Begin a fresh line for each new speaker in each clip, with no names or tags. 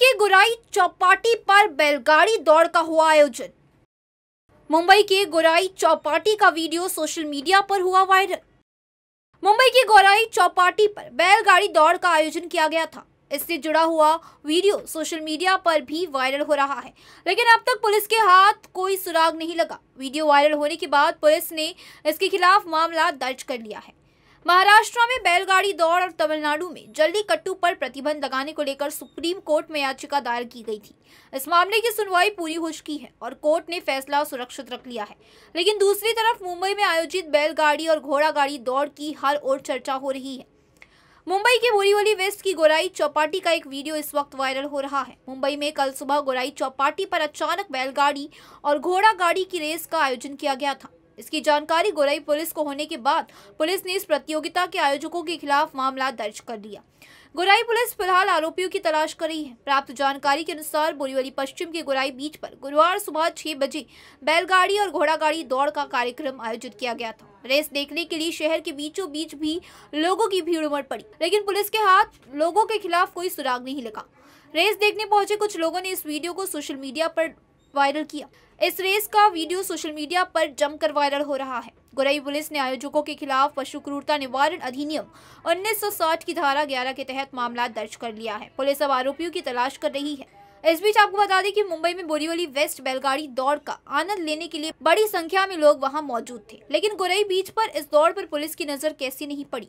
के गुराई चौपाटी पर बैलगाड़ी दौड़ का हुआ आयोजन मुंबई के गुराई चौपाटी का वीडियो सोशल मीडिया पर हुआ वायरल मुंबई के गोराई चौपाटी पर बैलगाड़ी दौड़ का आयोजन किया गया था इससे जुड़ा हुआ वीडियो सोशल मीडिया पर भी वायरल हो रहा है लेकिन अब तक पुलिस के हाथ कोई सुराग नहीं लगा वीडियो वायरल होने के बाद पुलिस ने इसके खिलाफ मामला दर्ज कर लिया है महाराष्ट्र में बैलगाड़ी दौड़ और तमिलनाडु में जल्दी कट्टू पर प्रतिबंध लगाने को लेकर सुप्रीम कोर्ट में याचिका दायर की गई थी इस मामले की सुनवाई पूरी हो चुकी है और कोर्ट ने फैसला सुरक्षित रख लिया है लेकिन दूसरी तरफ मुंबई में आयोजित बैलगाड़ी और घोड़ा गाड़ी दौड़ की हर ओर चर्चा हो रही है मुंबई के बोरीवली वेस्ट की गोराई चौपाटी का एक वीडियो इस वक्त वायरल हो रहा है मुंबई में कल सुबह गोराई चौपाटी पर अचानक बैलगाड़ी और घोड़ा गाड़ी की रेस का आयोजन किया गया था इसकी जानकारी गोरई पुलिस को होने के बाद पुलिस ने इस प्रतियोगिता के आयोजकों के खिलाफ मामला दर्ज कर लिया गोराई पुलिस फिलहाल आरोपियों की तलाश कर रही है प्राप्त जानकारी के अनुसार बोरीवली पश्चिम के गोराई बीच पर गुरुवार सुबह छह बजे बैलगाड़ी और घोड़ागाड़ी दौड़ का कार्यक्रम आयोजित किया गया था रेस देखने के लिए शहर के बीचों बीच भी लोगों की भीड़ उमड़ पड़ी लेकिन पुलिस के हाथ लोगों के खिलाफ कोई सुराग नहीं लगा रेस देखने पहुंचे कुछ लोगों ने इस वीडियो को सोशल मीडिया पर वायरल किया इस रेस का वीडियो सोशल मीडिया पर जमकर वायरल हो रहा है गुरई पुलिस ने आयोजकों के खिलाफ पशु क्रूरता निवारण अधिनियम 1960 की धारा 11 के तहत मामला दर्ज कर लिया है पुलिस अब आरोपियों की तलाश कर रही है इस बीच आपको बता दें कि मुंबई में बोरीवली वेस्ट बैलगाड़ी दौड़ का आनंद लेने के लिए बड़ी संख्या में लोग वहां मौजूद थे लेकिन गुरई बीच पर इस दौड़ पर पुलिस की नजर कैसी नहीं पड़ी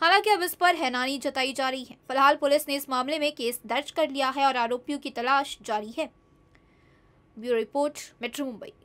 हालांकि अब इस पर हैरानी जताई जा रही है फिलहाल पुलिस ने इस मामले में केस दर्ज कर लिया है और आरोपियों की तलाश जारी है ब्यूरो रिपोर्ट मेट्रो मुंबई